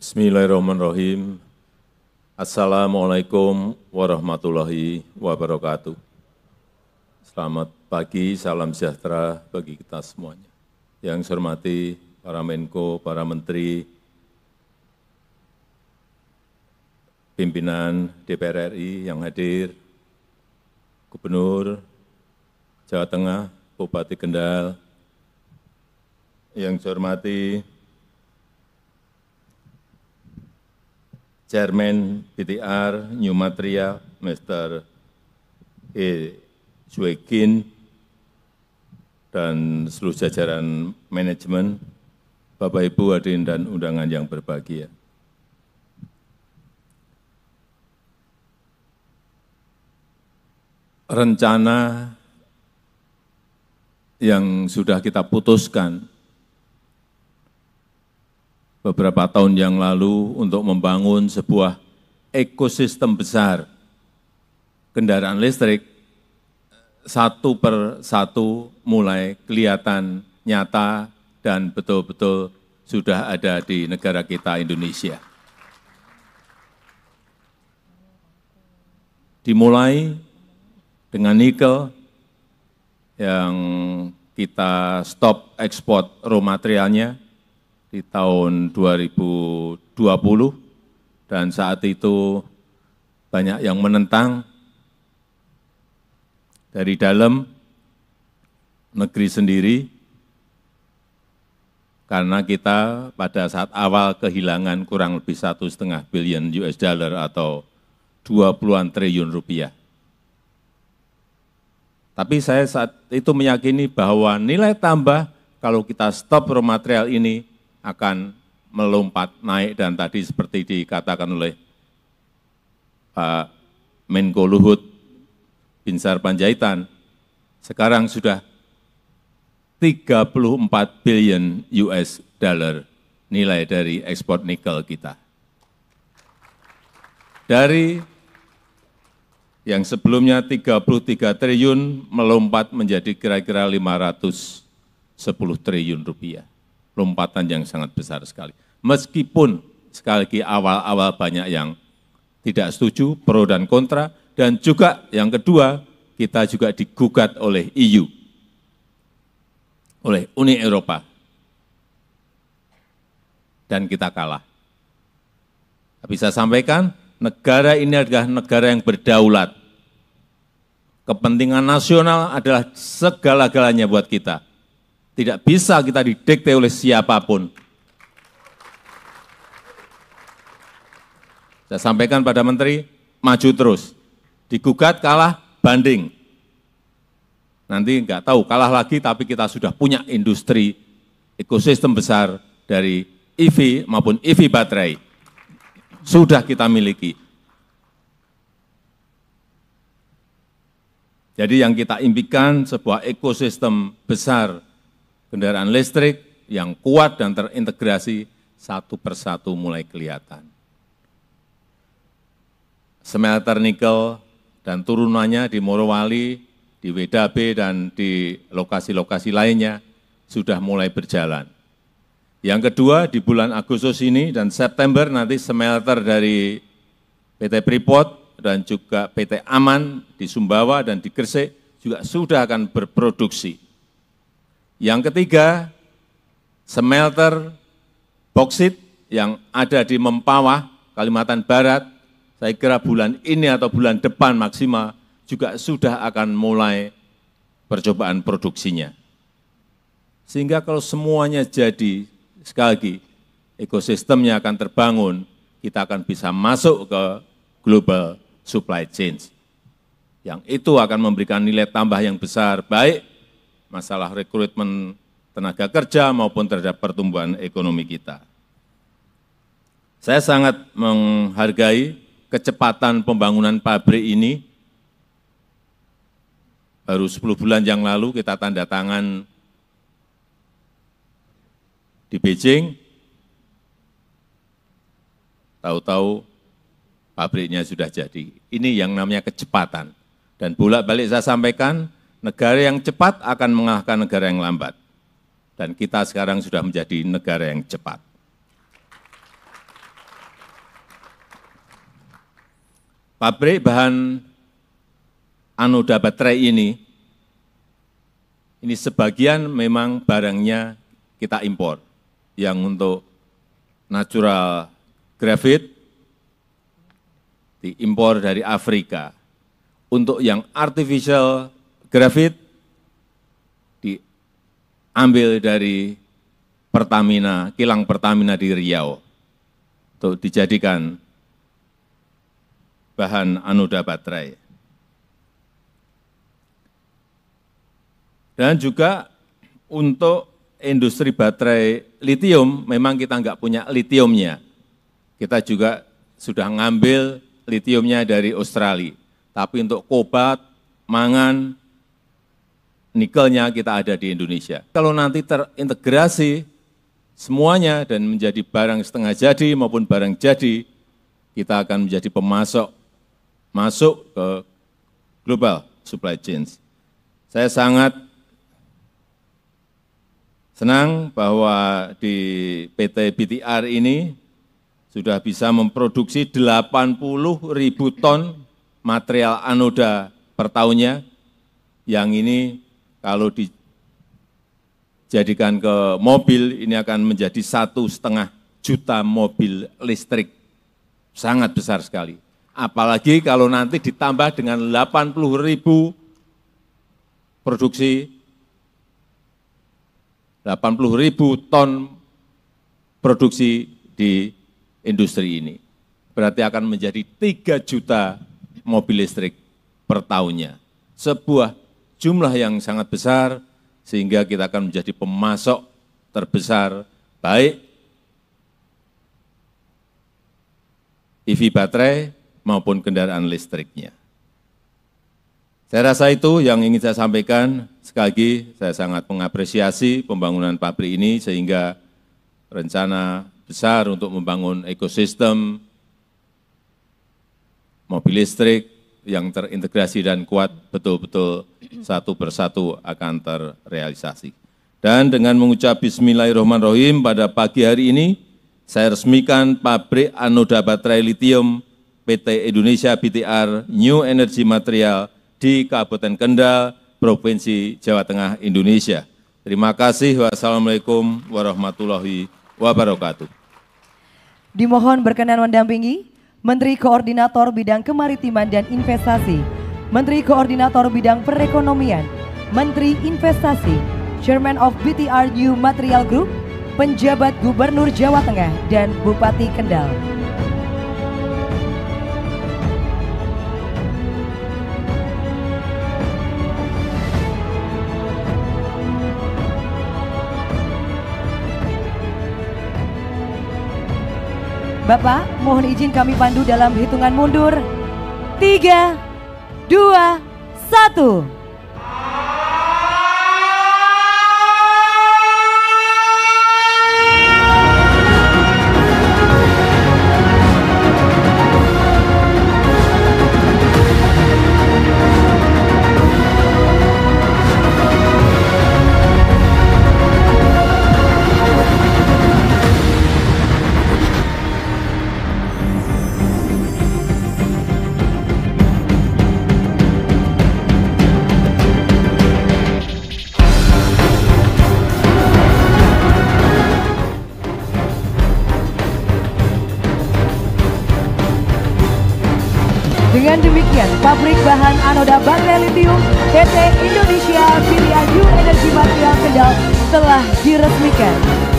Bismillahirrahmanirrahim. Assalamualaikum warahmatullahi wabarakatuh. Selamat pagi, salam sejahtera bagi kita semuanya. Yang saya hormati para Menko, para Menteri, pimpinan DPR RI yang hadir, Gubernur Jawa Tengah, Bupati Kendal, yang saya hormati Chairman BTR New Material, Mr. E. Suekin, dan seluruh jajaran manajemen, Bapak Ibu hadirin dan undangan yang berbahagia. Rencana yang sudah kita putuskan beberapa tahun yang lalu untuk membangun sebuah ekosistem besar kendaraan listrik satu per satu mulai kelihatan nyata dan betul-betul sudah ada di negara kita Indonesia. Dimulai dengan nikel yang kita stop ekspor raw materialnya, di tahun 2020 dan saat itu banyak yang menentang dari dalam negeri sendiri karena kita pada saat awal kehilangan kurang lebih satu setengah billion US dollar atau 20-an triliun rupiah. Tapi saya saat itu meyakini bahwa nilai tambah kalau kita stop raw material ini akan melompat naik dan tadi seperti dikatakan oleh Pak Menko Luhut Binsar Panjaitan, sekarang sudah 34 billion US dollar nilai dari ekspor nikel kita. Dari yang sebelumnya 33 triliun melompat menjadi kira-kira 510 triliun rupiah lompatan yang sangat besar sekali. Meskipun sekali lagi awal-awal banyak yang tidak setuju, pro dan kontra, dan juga yang kedua, kita juga digugat oleh EU, oleh Uni Eropa, dan kita kalah. Tapi saya sampaikan, negara ini adalah negara yang berdaulat. Kepentingan nasional adalah segala-galanya buat kita. Tidak bisa kita didikte oleh siapapun. Saya sampaikan pada Menteri, maju terus. Digugat kalah, banding. Nanti enggak tahu kalah lagi, tapi kita sudah punya industri ekosistem besar dari EV maupun EV baterai. Sudah kita miliki. Jadi yang kita impikan sebuah ekosistem besar kendaraan listrik yang kuat dan terintegrasi satu persatu mulai kelihatan. Smelter nikel dan turunannya di Morowali, di Wedabe, dan di lokasi-lokasi lainnya sudah mulai berjalan. Yang kedua, di bulan Agustus ini dan September nanti smelter dari PT Pripot dan juga PT Aman di Sumbawa dan di Gresik juga sudah akan berproduksi yang ketiga, smelter boksit yang ada di Mempawah, Kalimantan Barat, saya kira bulan ini atau bulan depan maksimal juga sudah akan mulai percobaan produksinya. Sehingga kalau semuanya jadi, sekali lagi, ekosistemnya akan terbangun, kita akan bisa masuk ke global supply chain. Yang itu akan memberikan nilai tambah yang besar, baik masalah rekrutmen tenaga kerja maupun terhadap pertumbuhan ekonomi kita. Saya sangat menghargai kecepatan pembangunan pabrik ini. Baru 10 bulan yang lalu kita tanda tangan di Beijing, tahu-tahu pabriknya sudah jadi. Ini yang namanya kecepatan. Dan bolak-balik saya sampaikan, Negara yang cepat akan mengalahkan negara yang lambat. Dan kita sekarang sudah menjadi negara yang cepat. Pabrik bahan anoda baterai ini, ini sebagian memang barangnya kita impor. Yang untuk natural grafit diimpor dari Afrika. Untuk yang artificial grafit diambil dari Pertamina, kilang Pertamina di Riau untuk dijadikan bahan anoda baterai. Dan juga untuk industri baterai litium, memang kita enggak punya litiumnya. Kita juga sudah ngambil litiumnya dari Australia. Tapi untuk kobat, mangan, nikelnya kita ada di Indonesia. Kalau nanti terintegrasi semuanya dan menjadi barang setengah jadi maupun barang jadi, kita akan menjadi pemasok masuk ke global supply chain. Saya sangat senang bahwa di PT BTR ini sudah bisa memproduksi 80 ribu ton material anoda per tahunnya, yang ini kalau dijadikan ke mobil, ini akan menjadi satu setengah juta mobil listrik. Sangat besar sekali. Apalagi kalau nanti ditambah dengan 80 ribu produksi, 80 ribu ton produksi di industri ini. Berarti akan menjadi 3 juta mobil listrik per tahunnya. Sebuah jumlah yang sangat besar sehingga kita akan menjadi pemasok terbesar baik EV baterai maupun kendaraan listriknya. Saya rasa itu yang ingin saya sampaikan. Sekali lagi, saya sangat mengapresiasi pembangunan pabrik ini sehingga rencana besar untuk membangun ekosistem mobil listrik yang terintegrasi dan kuat betul-betul satu persatu akan terrealisasi. Dan dengan mengucap bismillahirrahmanirrahim pada pagi hari ini, saya resmikan pabrik anoda baterai litium PT Indonesia BTR New Energy Material di Kabupaten Kendal, Provinsi Jawa Tengah, Indonesia. Terima kasih. Wassalamualaikum warahmatullahi wabarakatuh. Dimohon berkenan mendampingi Menteri Koordinator Bidang Kemaritiman dan Investasi, Menteri Koordinator Bidang Perekonomian, Menteri Investasi, Chairman of BTRU Material Group, Penjabat Gubernur Jawa Tengah dan Bupati Kendal. Bapak, mohon izin kami pandu dalam hitungan mundur. Tiga, dua, satu. Dengan demikian, pabrik bahan anoda baterai litium PT Indonesia Pilihan New Energy Material Kendal telah diresmikan.